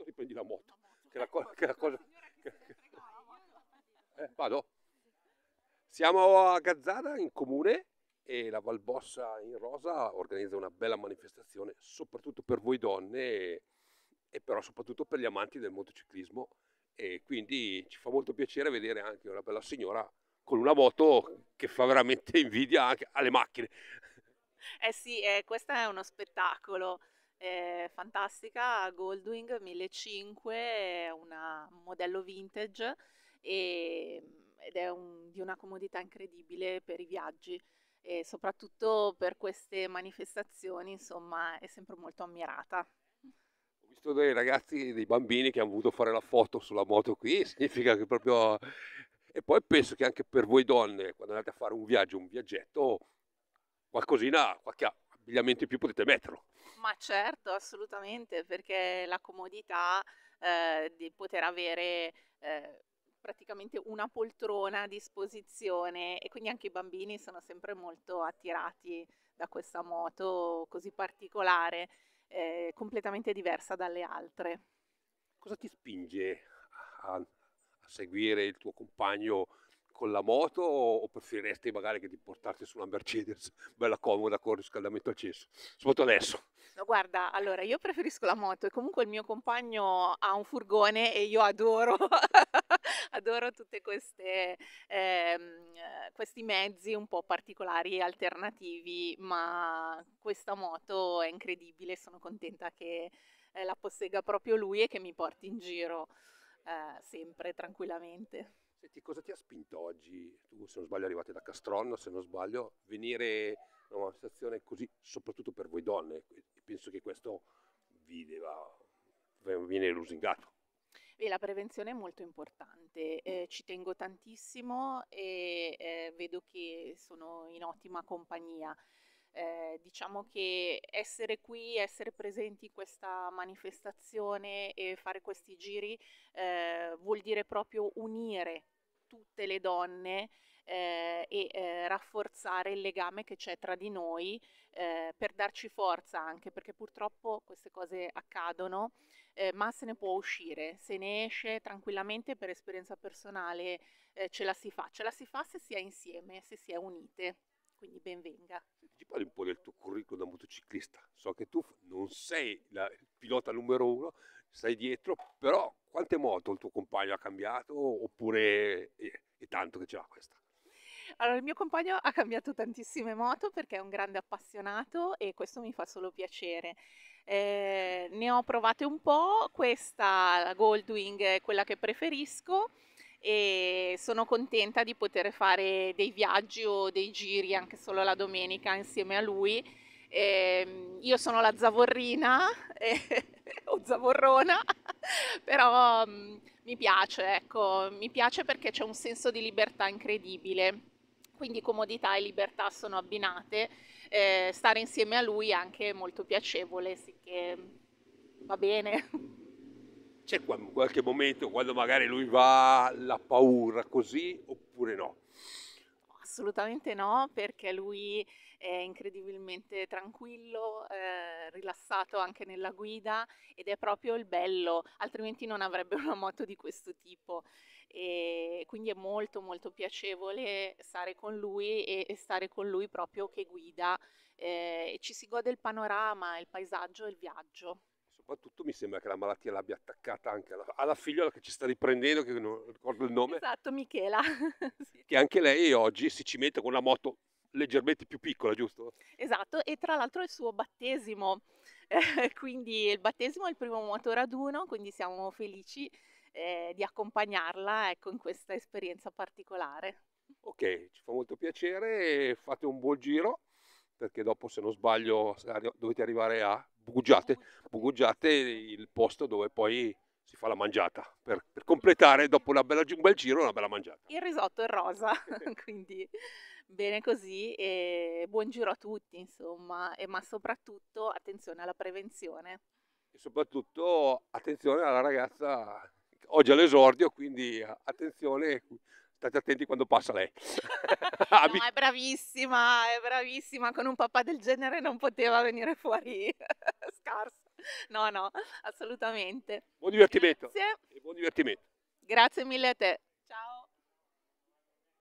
moto, riprendi la moto. Che la, co- ecco, che la cosa... Che... Eh, vado. Siamo a Gazzara in comune e la Valbossa in Rosa organizza una bella manifestazione, soprattutto per voi donne e, e però soprattutto per gli amanti del motociclismo e quindi ci fa molto piacere vedere anche una bella signora con una moto che fa veramente invidia anche alle macchine. Eh sì, eh, questo è uno spettacolo è fantastica, Goldwing 1005, è un modello vintage e, ehm, ed è un, di una comodità incredibile per i viaggi e soprattutto per queste manifestazioni, insomma, è sempre molto ammirata. Ho visto dei ragazzi, dei bambini che hanno voluto fare la foto sulla moto qui, significa che proprio... E poi penso che anche per voi donne, quando andate a fare un viaggio, un viaggetto, qualcosina, qualche abbigliamento più potete metterlo. Ma certo, assolutamente, perché la comodità eh, di poter avere eh, praticamente una poltrona a disposizione e quindi anche i bambini sono sempre molto attirati da questa moto così particolare, eh, completamente diversa dalle altre. Cosa ti spinge a, a seguire il tuo compagno con la moto o preferiresti magari che di portarti su una Mercedes bella comoda con riscaldamento acceso? Soprattutto adesso. No, guarda, allora io preferisco la moto e comunque il mio compagno ha un furgone e io adoro, adoro tutti eh, questi mezzi un po' particolari e alternativi, ma questa moto è incredibile, sono contenta che eh, la possegga proprio lui e che mi porti in giro eh, sempre tranquillamente. Senti, cosa ti ha spinto oggi? Tu, se non sbaglio, arrivate da Castronno, se non sbaglio, venire in una situazione così, soprattutto per voi donne. E penso che questo vi deva, viene lusingato. la prevenzione è molto importante, eh, ci tengo tantissimo e eh, vedo che sono in ottima compagnia. Eh, diciamo che essere qui, essere presenti in questa manifestazione e fare questi giri eh, vuol dire proprio unire tutte le donne eh, e eh, rafforzare il legame che c'è tra di noi eh, per darci forza anche perché purtroppo queste cose accadono eh, ma se ne può uscire se ne esce tranquillamente per esperienza personale ce la si fa ce la si fa se si è insieme se si è unite quindi benvenga. Ti parli un po' del tuo curriculum da motociclista. So che tu non sei la pilota numero uno, stai dietro, però quante moto il tuo compagno ha cambiato oppure è, è tanto che ce l'ha questa? Allora, il mio compagno ha cambiato tantissime moto perché è un grande appassionato e questo mi fa solo piacere. Eh, ne ho provate un po', questa, la Goldwing, è quella che preferisco e sono contenta di poter fare dei viaggi o dei giri anche solo la domenica insieme a lui. Eh, io sono la zavorrina eh, o zavorrona, però mm, mi piace, ecco, mi piace perché c'è un senso di libertà incredibile. Quindi comodità e libertà sono abbinate, eh, stare insieme a lui è anche molto piacevole, sì che mm, va bene. C'è qualche momento quando magari lui va la paura così oppure no? Assolutamente no, perché lui è incredibilmente tranquillo, eh, rilassato anche nella guida ed è proprio il bello, altrimenti non avrebbe una moto di questo tipo. E quindi è molto molto piacevole stare con lui e, e stare con lui proprio che guida eh, e ci si gode il panorama, il paesaggio e il viaggio soprattutto mi sembra che la malattia l'abbia attaccata anche alla, alla figliola che ci sta riprendendo, che non ricordo il nome. Esatto, Michela. sì. Che anche lei oggi si cimenta con una moto leggermente più piccola, giusto? Esatto, e tra l'altro è il suo battesimo, eh, quindi il battesimo è il primo motore ad uno, quindi siamo felici eh, di accompagnarla ecco, in questa esperienza particolare. Ok, ci fa molto piacere, fate un buon giro perché dopo se non sbaglio dovete arrivare a Bugugiate, Bugugiate il posto dove poi si fa la mangiata per, per completare dopo bella, un bel giro una bella mangiata. Il risotto è rosa, quindi bene così e buon giro a tutti insomma, e, ma soprattutto attenzione alla prevenzione. E soprattutto attenzione alla ragazza, oggi all'esordio quindi attenzione state attenti quando passa lei. no, è bravissima, è bravissima, con un papà del genere non poteva venire fuori scarso. No, no, assolutamente. Buon divertimento. Grazie. buon divertimento. Grazie mille a te.